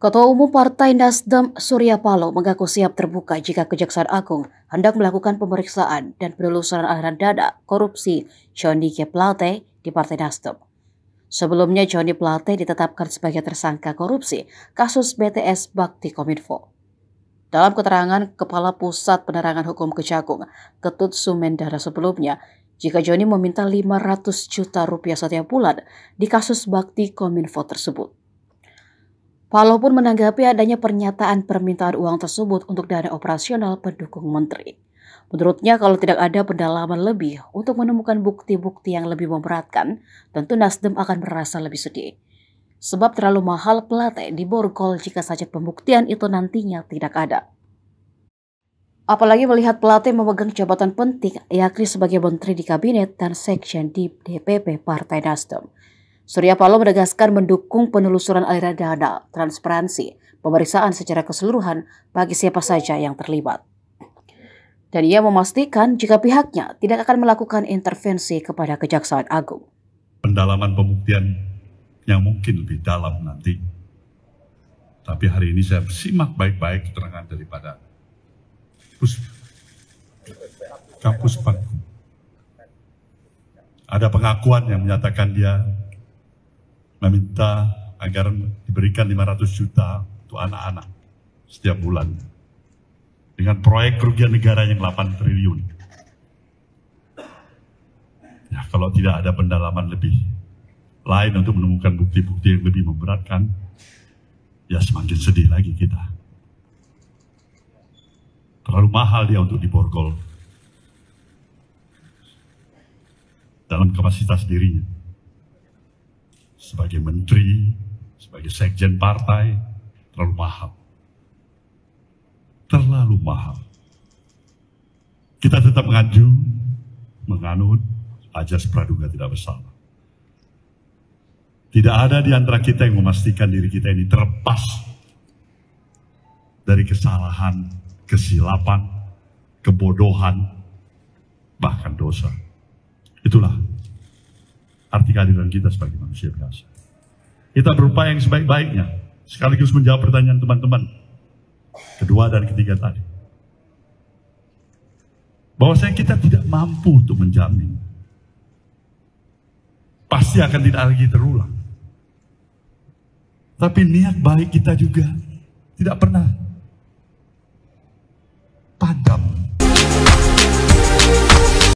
Ketua Umum Partai Nasdem Surya Paloh mengaku siap terbuka jika Kejaksaan Agung hendak melakukan pemeriksaan dan penelusuran aliran dana korupsi Johnny G. Plate di Partai Nasdem. Sebelumnya Johnny Plate ditetapkan sebagai tersangka korupsi kasus BTS Bakti Kominfo. Dalam keterangan Kepala Pusat Penerangan Hukum Kejagung, Ketut Sumendara sebelumnya, jika Johnny meminta 500 juta rupiah setiap bulan di kasus Bakti Kominfo tersebut. Paloh pun menanggapi adanya pernyataan permintaan uang tersebut untuk dana operasional pendukung menteri. Menurutnya kalau tidak ada pendalaman lebih untuk menemukan bukti-bukti yang lebih memberatkan, tentu Nasdem akan merasa lebih sedih. Sebab terlalu mahal pelatih di jika saja pembuktian itu nantinya tidak ada. Apalagi melihat pelatih memegang jabatan penting, yakni sebagai menteri di kabinet dan sekjen di DPP Partai Nasdem. Surya Paloh menegaskan mendukung penelusuran aliran dana, transparansi, pemeriksaan secara keseluruhan bagi siapa saja yang terlibat. Dan ia memastikan jika pihaknya tidak akan melakukan intervensi kepada Kejaksaan Agung. Pendalaman pembuktian yang mungkin lebih dalam nanti. Tapi hari ini saya simak baik-baik keterangan daripada Pus, Kapus Pak. Ada pengakuan yang menyatakan dia meminta agar diberikan 500 juta untuk anak-anak setiap bulan dengan proyek kerugian negara yang 8 triliun. Ya, kalau tidak ada pendalaman lebih lain untuk menemukan bukti-bukti yang lebih memberatkan, ya semakin sedih lagi kita. Terlalu mahal dia untuk diborgol dalam kapasitas dirinya sebagai menteri, sebagai sekjen partai, terlalu mahal. Terlalu mahal. Kita tetap mengaju, menganut ajas praduga tidak bersalah. Tidak ada di antara kita yang memastikan diri kita ini terlepas dari kesalahan, kesilapan, kebodohan, bahkan dosa. Itulah arti keadilan kita sebagai manusia biasa. Kita berupaya yang sebaik-baiknya, sekaligus menjawab pertanyaan teman-teman kedua dan ketiga tadi. Bahwasanya kita tidak mampu untuk menjamin. Pasti akan tidak lagi terulang. Tapi niat baik kita juga tidak pernah